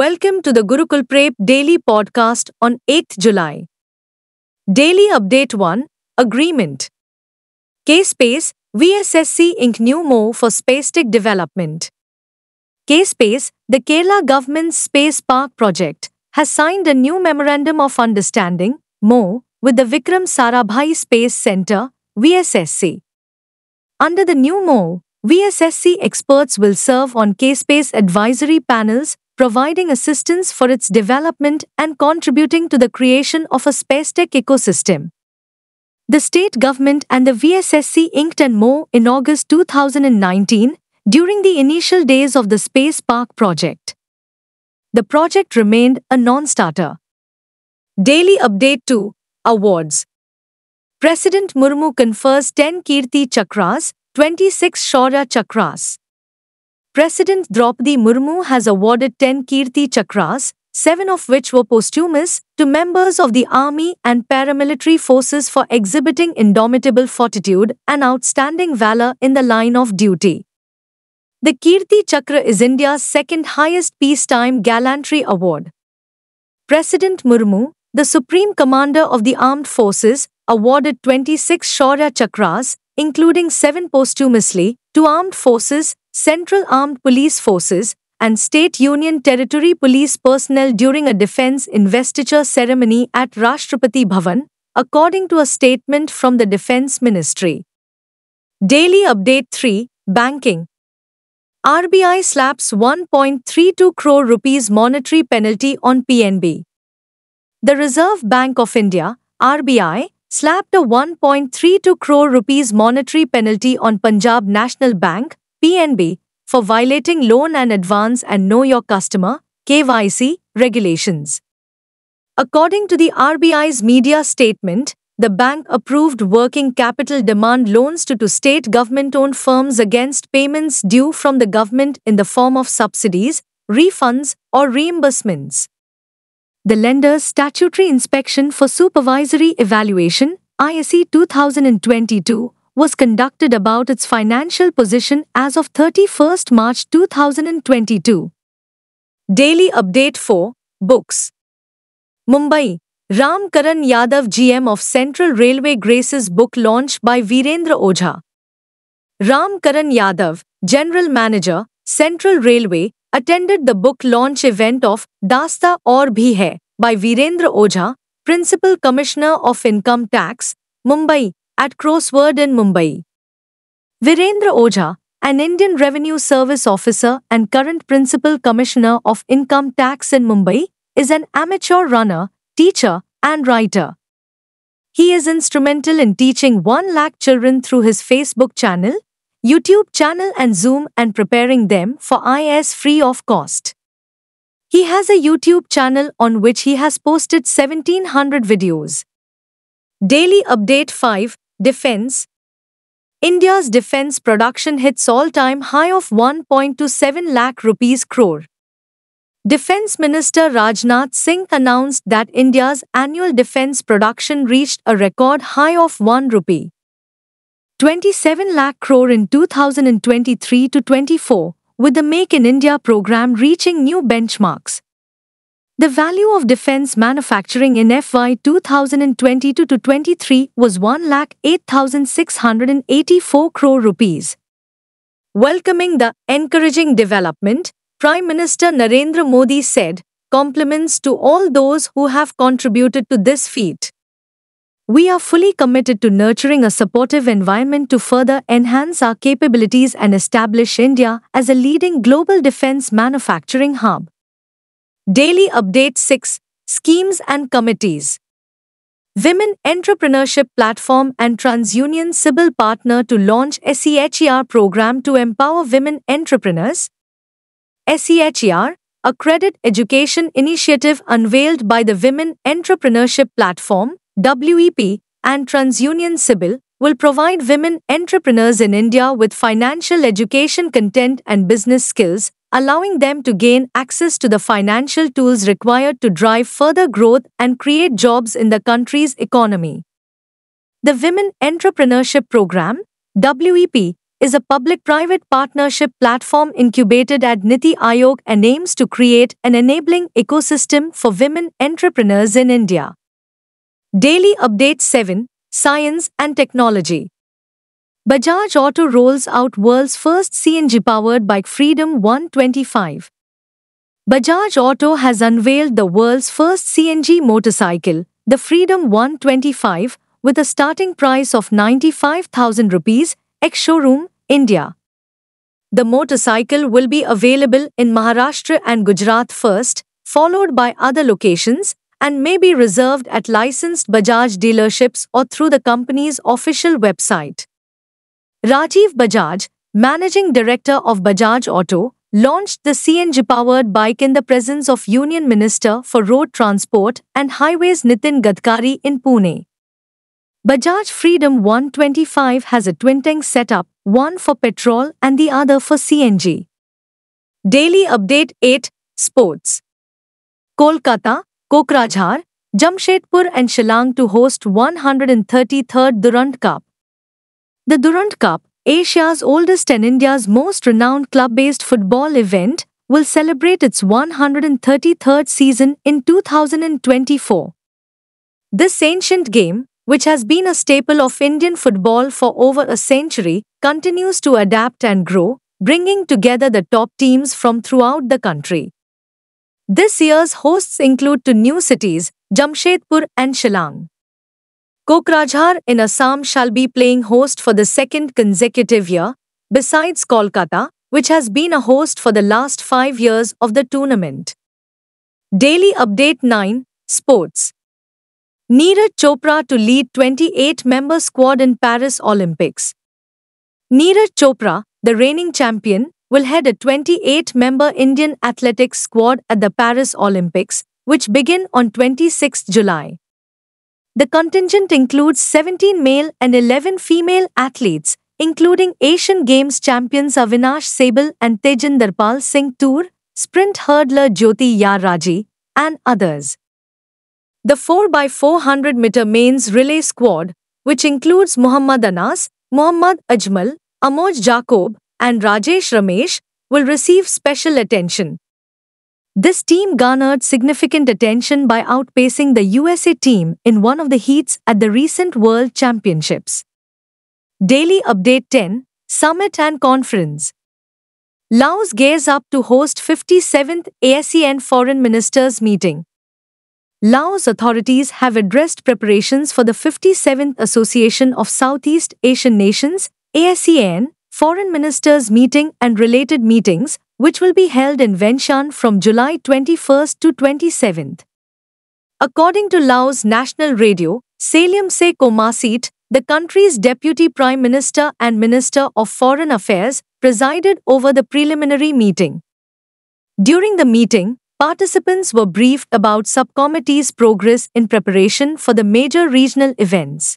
Welcome to the Gurukul Prep Daily Podcast on 8th July. Daily Update 1 Agreement K-Space, VSSC Inc. new MO for space tech development. K-Space, the Kerala government's space park project, has signed a new Memorandum of Understanding, MO, with the Vikram Sarabhai Space Centre, VSSC. Under the new MO, VSSC experts will serve on K-Space advisory panels providing assistance for its development and contributing to the creation of a space tech ecosystem. The state government and the VSSC inked and more in August 2019 during the initial days of the Space Park project. The project remained a non-starter. Daily Update 2 Awards President Murmu confers 10 Kirti Chakras, 26 Shaura Chakras. President Draupadi Murmu has awarded 10 Kirti Chakras, seven of which were posthumous, to members of the army and paramilitary forces for exhibiting indomitable fortitude and outstanding valor in the line of duty. The Kirti Chakra is India's second highest peacetime gallantry award. President Murmu, the Supreme Commander of the Armed Forces, awarded 26 Shaurya Chakras, including seven posthumously, to armed forces, Central Armed Police Forces, and State Union Territory Police personnel during a defense investiture ceremony at Rashtrapati Bhavan, according to a statement from the Defense Ministry. Daily Update 3 Banking RBI slaps 1.32 crore rupees monetary penalty on PNB. The Reserve Bank of India, RBI, slapped a 1.32 crore rupees monetary penalty on Punjab National Bank (PNB) for violating loan and advance and know your customer (KYC) regulations. According to the RBI's media statement, the bank approved working capital demand loans to, to state government owned firms against payments due from the government in the form of subsidies, refunds, or reimbursements the lender's statutory inspection for supervisory evaluation, ISE 2022, was conducted about its financial position as of 31st March 2022. Daily update for books. Mumbai, Ram Karan Yadav GM of Central Railway graces book launch by Virendra Ojha. Ram Karan Yadav, General Manager, Central Railway, attended the book launch event of Dasta Aur Bhi Hai by Virendra Ojha, Principal Commissioner of Income Tax, Mumbai, at Crossword in Mumbai. Virendra Ojha, an Indian Revenue Service officer and current Principal Commissioner of Income Tax in Mumbai, is an amateur runner, teacher, and writer. He is instrumental in teaching 1 lakh children through his Facebook channel YouTube channel and Zoom and preparing them for IS free of cost. He has a YouTube channel on which he has posted 1700 videos. Daily Update 5 Defense India's defense production hits all-time high of 1.27 lakh rupees crore. Defense Minister Rajnath Singh announced that India's annual defense production reached a record high of 1 rupee 27 lakh crore in 2023 to 24, with the Make in India program reaching new benchmarks. The value of defense manufacturing in FY 2022 to 23 was 1 lakh 8684 crore rupees. Welcoming the encouraging development, Prime Minister Narendra Modi said, compliments to all those who have contributed to this feat. We are fully committed to nurturing a supportive environment to further enhance our capabilities and establish India as a leading global defense manufacturing hub. Daily Update 6 Schemes and Committees Women Entrepreneurship Platform and TransUnion Civil Partner to launch SEHER program to empower women entrepreneurs. SEHER, a credit education initiative unveiled by the Women Entrepreneurship Platform, WEP, and TransUnion Sibyl will provide women entrepreneurs in India with financial education content and business skills, allowing them to gain access to the financial tools required to drive further growth and create jobs in the country's economy. The Women Entrepreneurship Program, WEP, is a public-private partnership platform incubated at Niti Aayog and aims to create an enabling ecosystem for women entrepreneurs in India. Daily Update 7 Science and Technology Bajaj Auto rolls out world's first CNG powered bike Freedom 125. Bajaj Auto has unveiled the world's first CNG motorcycle, the Freedom 125, with a starting price of 95,000 rupees, ex showroom, India. The motorcycle will be available in Maharashtra and Gujarat first, followed by other locations, and may be reserved at licensed Bajaj dealerships or through the company's official website. Rajiv Bajaj, managing director of Bajaj Auto, launched the CNG-powered bike in the presence of Union Minister for Road Transport and Highways Nitin Gadkari in Pune. Bajaj Freedom 125 has a twin tank setup, one for petrol and the other for CNG. Daily Update 8 Sports Kolkata, Kokrajhar, Jamshedpur and Shillong to host 133rd Durand Cup. The Durand Cup, Asia's oldest and India's most renowned club-based football event, will celebrate its 133rd season in 2024. This ancient game, which has been a staple of Indian football for over a century, continues to adapt and grow, bringing together the top teams from throughout the country. This year's hosts include two new cities, Jamshedpur and Shillong. Kokrajhar in Assam shall be playing host for the second consecutive year, besides Kolkata, which has been a host for the last five years of the tournament. Daily Update 9 Sports Neeraj Chopra to lead 28 member squad in Paris Olympics. Neeraj Chopra, the reigning champion, will head a 28-member Indian athletics squad at the Paris Olympics, which begin on 26 July. The contingent includes 17 male and 11 female athletes, including Asian Games champions Avinash Sable and Tejinderpal Singh Toor, sprint hurdler Jyoti Yaraji, and others. The 4x400 meter mains relay squad, which includes Muhammad Anas, Muhammad Ajmal, Amoj Jacob, and Rajesh Ramesh will receive special attention. This team garnered significant attention by outpacing the USA team in one of the heats at the recent World Championships. Daily Update 10 Summit and Conference Laos gears up to host 57th ASEAN Foreign Ministers Meeting. Laos authorities have addressed preparations for the 57th Association of Southeast Asian Nations, ASEAN, Foreign Ministers Meeting and related meetings, which will be held in Venshan from July 21st to 27th. According to Laos National Radio, Salim Se Komasit, the country's Deputy Prime Minister and Minister of Foreign Affairs, presided over the preliminary meeting. During the meeting, participants were briefed about subcommittee's progress in preparation for the major regional events.